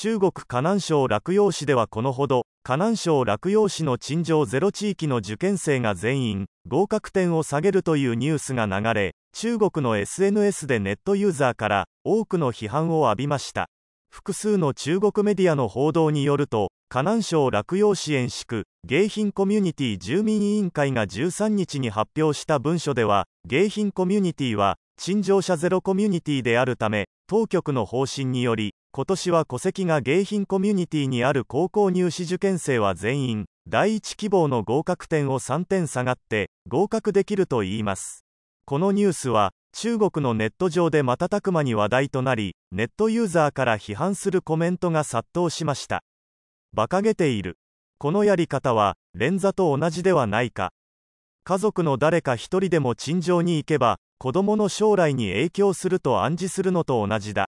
中国河南省洛陽市ではこのほど河南省洛陽市の陳情ゼロ地域の受験生が全員合格点を下げるというニュースが流れ中国の SNS でネットユーザーから多くの批判を浴びました複数の中国メディアの報道によると河南省洛陽市園宿、迎賓コミュニティ住民委員会が13日に発表した文書では迎賓コミュニティは陳情者ゼロコミュニティであるため当局の方針により今年は戸籍が迎賓コミュニティにある高校入試受験生は全員第1希望の合格点を3点下がって合格できるといいますこのニュースは中国のネット上で瞬く間に話題となりネットユーザーから批判するコメントが殺到しました馬鹿げているこのやり方は連座と同じではないか家族の誰か一人でも陳情に行けば子供の将来に影響すると暗示するのと同じだ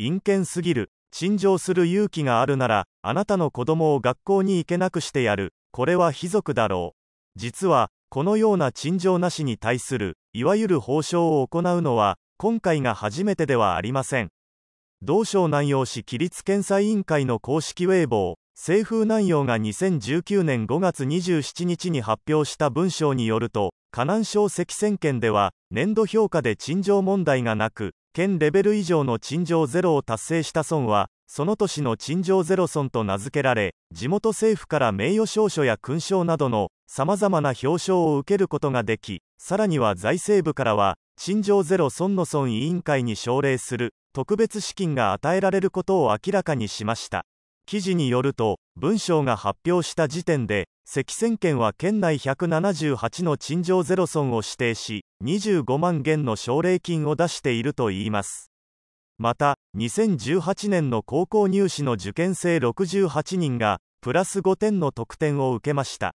陰険すぎる陳情する勇気があるならあなたの子供を学校に行けなくしてやるこれは卑族だろう実はこのような陳情なしに対するいわゆる報奨を行うのは今回が初めてではありません同省南陽市規律検査委員会の公式ウェーボー政風南陽が2019年5月27日に発表した文章によると河南省赤泉県では年度評価で陳情問題がなく県レベル以上の陳情ゼロを達成した村はその年の陳情ゼロ村と名付けられ地元政府から名誉証書や勲章などのさまざまな表彰を受けることができさらには財政部からは陳情ゼロ村の村委員会に奨励する特別資金が与えられることを明らかにしました。記事によると文章が発表した時点で赤線県は県内178の陳情ゼロ損を指定し25万元の奨励金を出しているといいますまた2018年の高校入試の受験生68人がプラス5点の得点を受けました